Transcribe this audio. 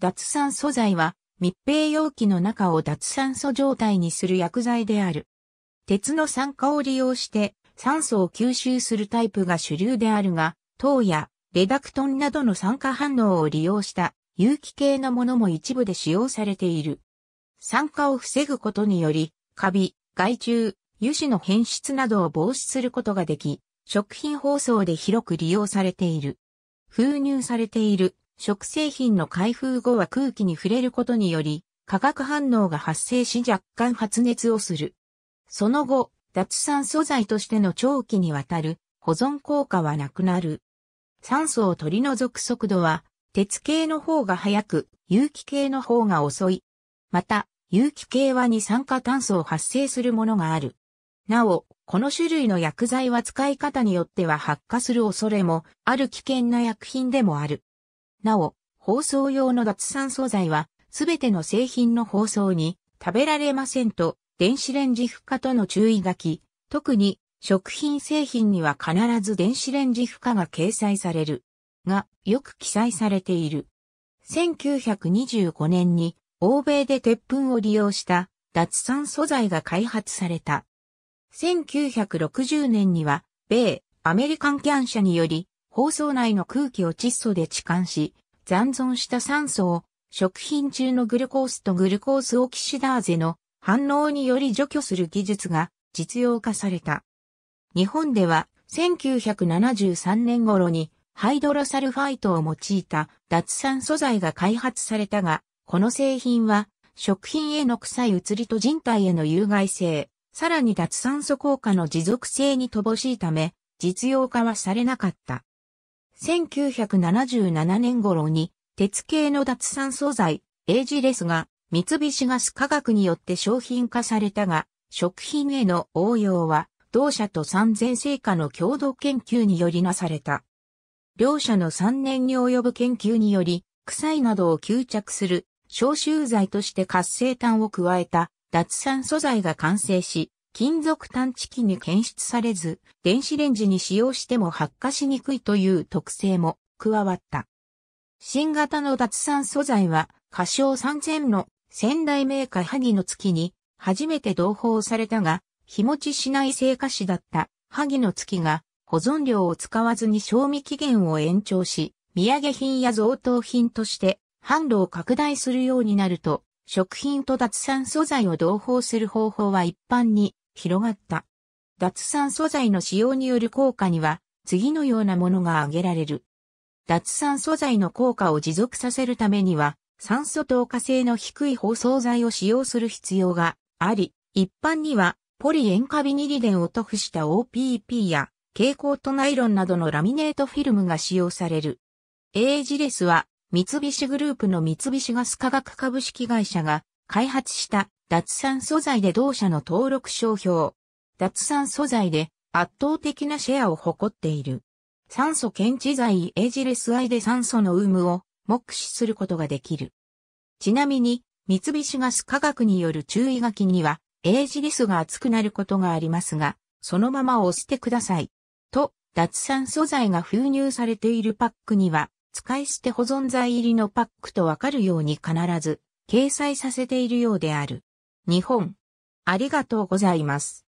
脱酸素剤は密閉容器の中を脱酸素状態にする薬剤である。鉄の酸化を利用して酸素を吸収するタイプが主流であるが、糖やレダクトンなどの酸化反応を利用した有機系のものも一部で使用されている。酸化を防ぐことにより、カビ、害虫、油脂の変質などを防止することができ、食品包装で広く利用されている。封入されている食製品の開封後は空気に触れることにより、化学反応が発生し若干発熱をする。その後、脱酸素剤としての長期にわたる保存効果はなくなる。酸素を取り除く速度は、鉄系の方が速く、有機系の方が遅い。また、有機系は二酸化炭素を発生するものがある。なお、この種類の薬剤は使い方によっては発火する恐れもある危険な薬品でもある。なお、包装用の脱酸素剤は、すべての製品の包装に食べられませんと、電子レンジ負荷との注意書き、特に食品製品には必ず電子レンジ負荷が掲載される。が、よく記載されている。1925年に、欧米で鉄粉を利用した脱酸素剤が開発された。1960年には、米、アメリカンキャン社により、包装内の空気を窒素で置換し、残存した酸素を食品中のグルコースとグルコースオキシダーゼの反応により除去する技術が実用化された。日本では1973年頃にハイドロサルファイトを用いた脱酸素剤が開発されたが、この製品は食品への臭い移りと人体への有害性、さらに脱酸素効果の持続性に乏しいため、実用化はされなかった。1977年頃に鉄系の脱酸素剤、エイジレスが三菱ガス科学によって商品化されたが、食品への応用は同社と産前成果の共同研究によりなされた。両社の3年に及ぶ研究により、臭いなどを吸着する消臭剤として活性炭を加えた脱酸素剤が完成し、金属探知機に検出されず、電子レンジに使用しても発火しにくいという特性も加わった。新型の脱酸素剤は、過小3000の仙台メーカー萩の月に初めて同胞されたが、日持ちしない成果紙だった萩の月が保存料を使わずに賞味期限を延長し、土産品や贈答品として販路を拡大するようになると、食品と脱酸素剤を同胞する方法は一般に広がった。脱酸素剤の使用による効果には、次のようなものが挙げられる。脱酸素剤の効果を持続させるためには、酸素透過性の低い包装剤を使用する必要があり、一般にはポリ塩化ビニリデンを塗布した OPP や蛍光とナイロンなどのラミネートフィルムが使用される。エージレスは三菱グループの三菱ガス化学株式会社が開発した脱酸素材で同社の登録商標。脱酸素材で圧倒的なシェアを誇っている。酸素検知剤エージレスアイで酸素の有無を目視することができる。ちなみに、三菱ガス科学による注意書きには、エージレスが熱くなることがありますが、そのまま押してください。と、脱酸素材が封入されているパックには、使い捨て保存剤入りのパックとわかるように必ず掲載させているようである。日本。ありがとうございます。